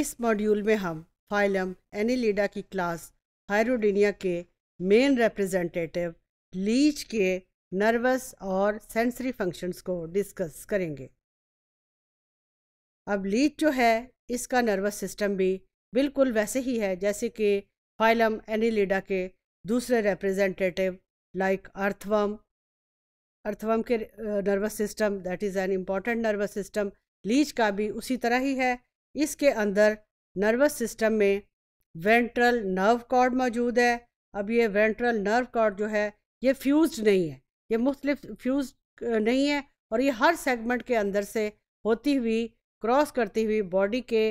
इस मॉड्यूल में हम फाइलम एनिलीडा की क्लास हायरोडिनिया के मेन रिप्रेजेंटेटिव लीच के नर्वस और सेंसरी फंक्शंस को डिस्कस करेंगे अब लीच जो है इसका नर्वस सिस्टम भी बिल्कुल वैसे ही है जैसे कि फाइलम एनिलीडा के दूसरे रिप्रेजेंटेटिव लाइक अर्थवम अर्थवम के nervous system that is an important nervous system leech का भी उसी तरह ही है इसके अंदर नर्वस सिस्टम में वेंट्रल नर्व कॉर्ड मौजूद है अब ये वेंट्रल नर्व कॉर्ड जो है ये फ्यूज नहीं है ये मुख्तलिफ फ्यूज नहीं है और ये हर सेगमेंट के अंदर से होती हुई क्रॉस करती हुई बॉडी के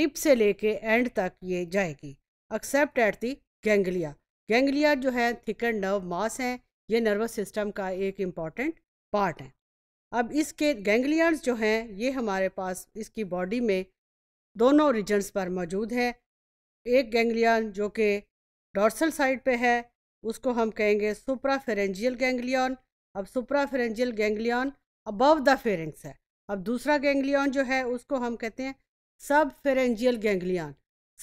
टिप से लेके एंड तक ये जाएगी except at the ganglia ganglia जो है थिकर नर्व मास हैं ये नर्वस सिस्टम का एक इम्पॉर्टेंट पार्ट है अब इसके गैंगलियार्स जो हैं ये हमारे पास इसकी बॉडी में दोनों रीजन्स पर मौजूद है एक गैंग्लियन जो कि डॉर्सल साइड पे है उसको हम कहेंगे फेरेंजियल गैंग्लियन अब suprapharyngeal ganglion above the pharynx है अब दूसरा गैंग्लियन जो है उसको हम कहते हैं subpharyngeal ganglion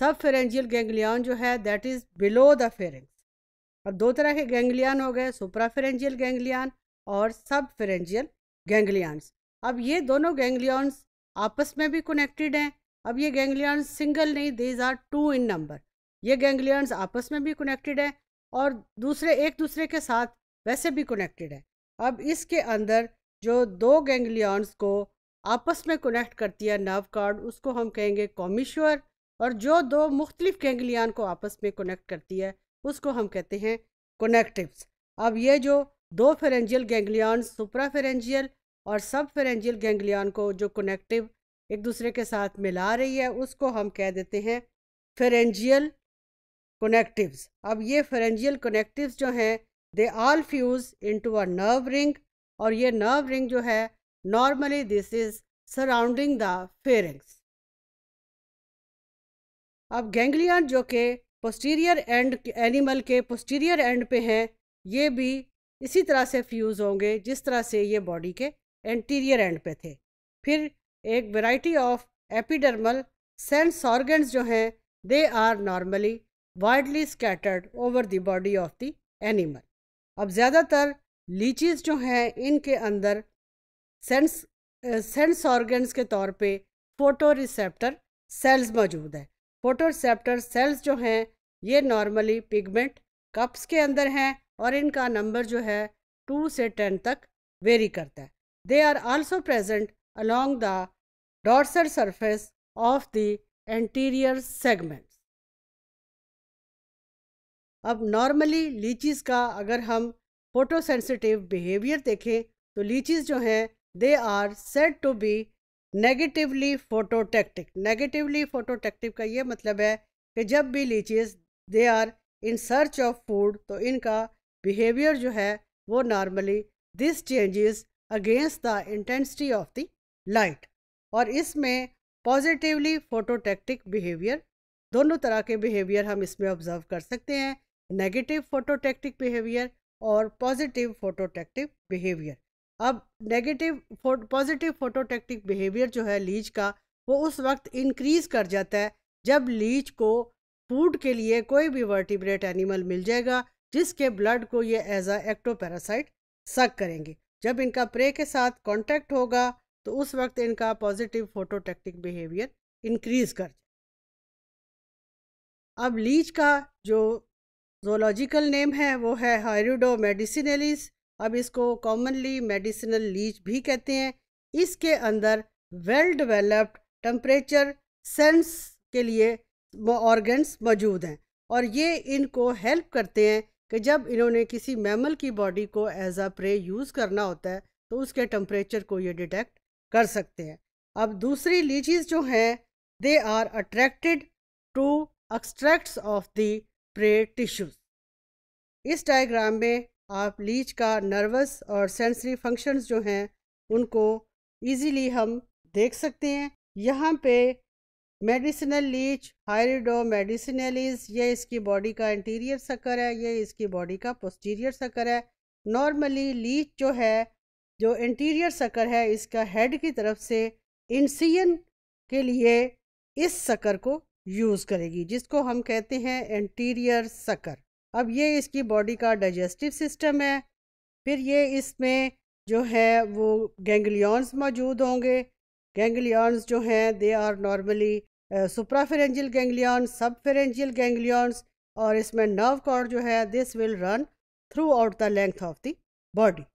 subpharyngeal ganglion जो है that is below the pharynx अब दो तरह के गैंग्लियन हो गए सुप्राफेरेंजियल गैंग्लियन और सब फेरेंजियल गैंग्लियंस अब ये दोनों गैंग्लियंस आपस में भी कनेक्टेड हैं अब ये गैंगलियंस सिंगल नहीं these are two in number ये गैंगलियंस आपस में भी कनेक्टेड है और दूसरे एक दूसरे के साथ वैसे भी कनेक्टेड है अब इसके अंदर जो दो गैंगलियंस को आपस में कनेक्ट करती है नर्व कार्ड उसको हम कहेंगे कॉमिश्योर और जो दो मुख्तलिफ गैंग्लियन को आपस में कनेक्ट करती है उसको हम कहते हैं कनेक्टिव्स अब ये जो दो फेरेंजियल गैंग्लियन सुपरा फेरेंजियल और सब फेरेंजियल गैंग्लियन को जो कनेक्टिव एक दूसरे के साथ मिला रही है उसको हम कह देते हैं फेरेंजियल कनेक्टिव्स अब ये फेरेंजियल कनेक्टिव्स जो हैं they all fuse into a nerve ring और ये नर्व रिंग जो है normally this is surrounding the pharynx अब गैंग्लियन जो के पोस्टीरियर एंड एनिमल के पोस्टीरियर एंड पे हैं ये भी इसी तरह से फ्यूज़ होंगे जिस तरह से ये बॉडी के एंटीरियर एंड पे थे फिर एक variety of epidermal sense organs जो हैं they are normally widely scattered over the body of the animal अब ज़्यादातर लीचीज़ जो हैं इनके अंदर सेंस सेंस ऑर्गन्स के तौर पे फोटो रिसेप्टर सेल्स मौजूद है फोटो रिसेप्टर सेल्स जो हैं ये नॉर्मली पिगमेंट कप्स के अंदर हैं और इनका नंबर जो है टू से टेन तक वेरी करता है they are also present along the dorsal surface of the anterior segments. अब नॉर्मली लीचीज़ का अगर हम फोटोसेंसिटिव बिहेवियर देखें तो लीचीज़ जो हैं they are said to be negatively phototactic negatively phototactic का ये मतलब है कि जब भी leeches they are in search of food तो इनका बिहेवियर जो है वो normally this changes against the intensity of the light और इसमें पॉजिटिवली फोटोटेक्टिक बिहेवियर दोनों तरह के बिहेवियर हम इसमें ऑब्जर्व कर सकते हैं नेगेटिव फोटोटेक्टिक बिहेवियर और पॉजिटिव फोटोटेक्टिव बिहेवियर अब नेगेटिव पॉजिटिव फोटोटेक्टिक बिहेवियर जो है लीच का वो उस वक्त इंक्रीज कर जाता है जब लीच को फूड के लिए कोई भी वर्टिब्रेट एनिमल मिल जाएगा जिसके ब्लड को ये एज आ एक्टोपैरासाइट सक करेंगे जब इनका प्रे के साथ कांटेक्ट होगा तो उस वक्त इनका पॉजिटिव फोटोटेक्टिक बिहेवियर इंक्रीज कर जाए अब लीच का जो जोलॉजिकल नेम है वो है हायरिडो मेडिसिनलिस अब इसको कॉमनली मेडिसिनल लीच भी कहते हैं इसके अंदर वेल डेवलप्ड टम्परेचर सेंस के लिए ऑर्गन्स मौजूद हैं और ये इनको हेल्प करते हैं कि जब इन्होंने किसी मैमल की बॉडी को एज आ प्रे यूज़ करना होता है तो उसके टम्परेचर को ये डिटेक्ट कर सकते हैं अब दूसरी लीचीज जो हैं they are attracted to extracts of the prey tissues इस डायग्राम में आप लीच का नर्वस और सेंसरी फंक्शंस जो हैं उनको इजीली हम देख सकते हैं यहाँ पे मेडिसिनल लीच हायरिडो मेडिसिनलीज ये इसकी बॉडी का इंटीरियर सकर है ये इसकी बॉडी का पोस्टीरियर सकर है नॉर्मली लीच जो है जो इंटीरियर सकर है इसका हेड की तरफ से इंसियन के लिए इस सकर को यूज़ करेगी जिसको हम कहते हैं इंटीरियर सकर अब ये इसकी बॉडी का डाइजेस्टिव सिस्टम है फिर ये इसमें जो है वो गेंगलियॉन्स मौजूद होंगे गेंगलियॉन्स जो हैं दे आर नॉर्मली सुप्राफेरेंजियल गेंगलियॉन सब फेरेंजियल गेंगलियॉन्स और इसमें नर्व कॉर्ड जो है this will run throughout the length of the body